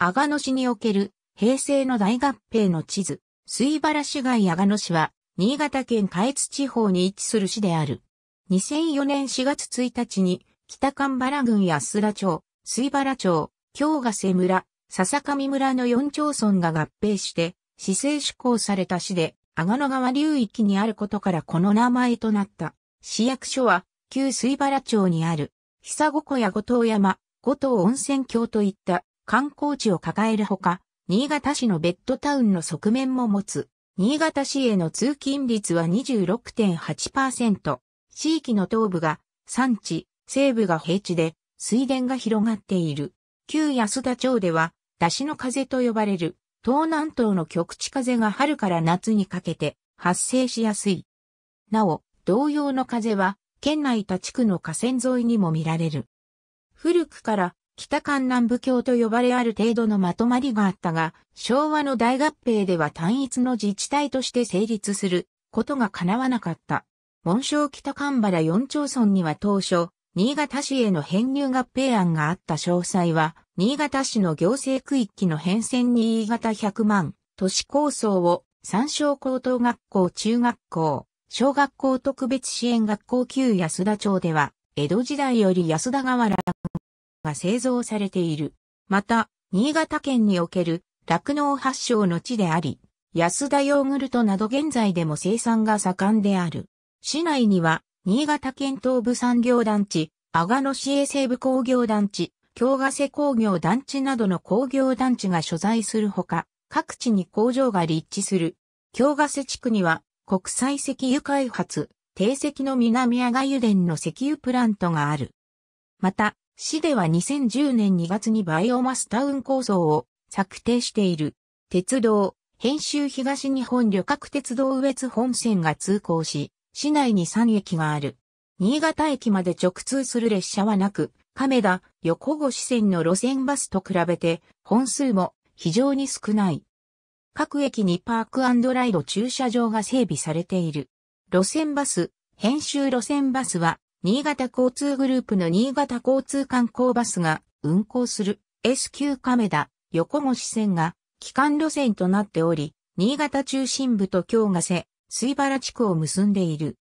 阿賀野市における平成の大合併の地図、水原市街阿賀野市は、新潟県下越地方に位置する市である。2004年4月1日に、北神原郡安田町、水原町、京ヶ瀬村、笹上村の4町村が合併して、市政施行された市で、阿賀野川流域にあることからこの名前となった。市役所は、旧水原町にある、久五湖や五島山、五島温泉郷といった観光地を抱えるほか、新潟市のベッドタウンの側面も持つ。新潟市への通勤率は26.8%。地域の東部が山地、西部が平地で水田が広がっている。旧安田町では、出しの風と呼ばれる東南東の局地風が春から夏にかけて発生しやすい。なお、同様の風は県内他地区の河川沿いにも見られる。古くから北関南部教と呼ばれある程度のまとまりがあったが、昭和の大合併では単一の自治体として成立することが叶わなかった。文章北関原4町村には当初、新潟市への編入合併案があった詳細は、新潟市の行政区域の変遷に新潟100万、都市構想を、三照高等学校中学校、小学校特別支援学校旧安田町では、江戸時代より安田川原が製造されている。また、新潟県における酪農発祥の地であり、安田ヨーグルトなど現在でも生産が盛んである。市内には、新潟県東部産業団地、阿賀野市営西部工業団地、京ヶ瀬工業団地などの工業団地が所在するほか、各地に工場が立地する。京ヶ瀬地区には、国際石油開発、定石の南阿賀油田の石油プラントがある。また、市では2010年2月にバイオマスタウン構想を策定している。鉄道、編集東日本旅客鉄道上津本線が通行し、市内に3駅がある。新潟駅まで直通する列車はなく、亀田、横越線の路線バスと比べて、本数も非常に少ない。各駅にパークライド駐車場が整備されている。路線バス、編集路線バスは、新潟交通グループの新潟交通観光バスが運行する S9 亀田横越線が基幹路線となっており、新潟中心部と京ヶ瀬、水原地区を結んでいる。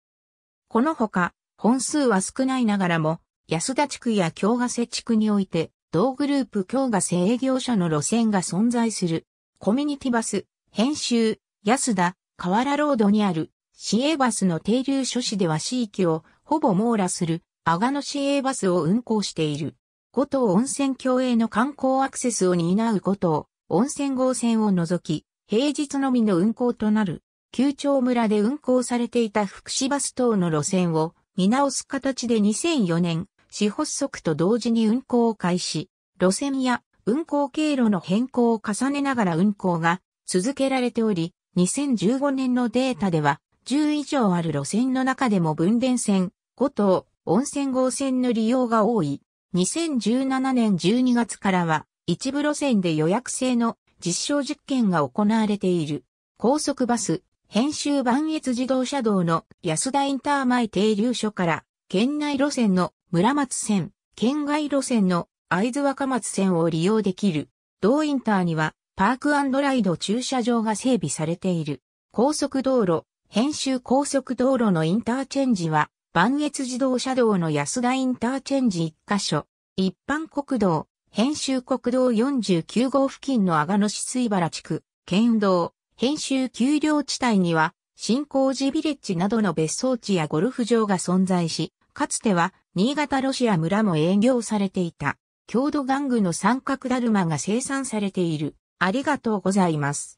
このほか、本数は少ないながらも、安田地区や京ヶ瀬地区において、同グループ京ヶ瀬営業所の路線が存在する。コミュニティバス、編集、安田、河原ロードにある、市営バスの停留所市では市域をほぼ網羅する阿賀野市営バスを運行している。五島温泉郷への観光アクセスを担う五島温泉号線を除き、平日のみの運行となる、九町村で運行されていた福祉バス等の路線を見直す形で2004年、市発足と同時に運行を開始、路線や運行経路の変更を重ねながら運行が続けられており、2015年のデータでは10以上ある路線の中でも分電線、五島、温泉号線の利用が多い。2017年12月からは、一部路線で予約制の実証実験が行われている。高速バス、編集万越自動車道の安田インター前停留所から、県内路線の村松線、県外路線の会津若松線を利用できる。同インターには、パークライド駐車場が整備されている。高速道路、編集高速道路のインターチェンジは、磐越自動車道の安田インターチェンジ1カ所、一般国道、編集国道49号付近の阿賀野市水原地区、県道、編集丘陵地帯には、新工事ビレッジなどの別荘地やゴルフ場が存在し、かつては、新潟ロシア村も営業されていた、郷土玩具の三角だるまが生産されている。ありがとうございます。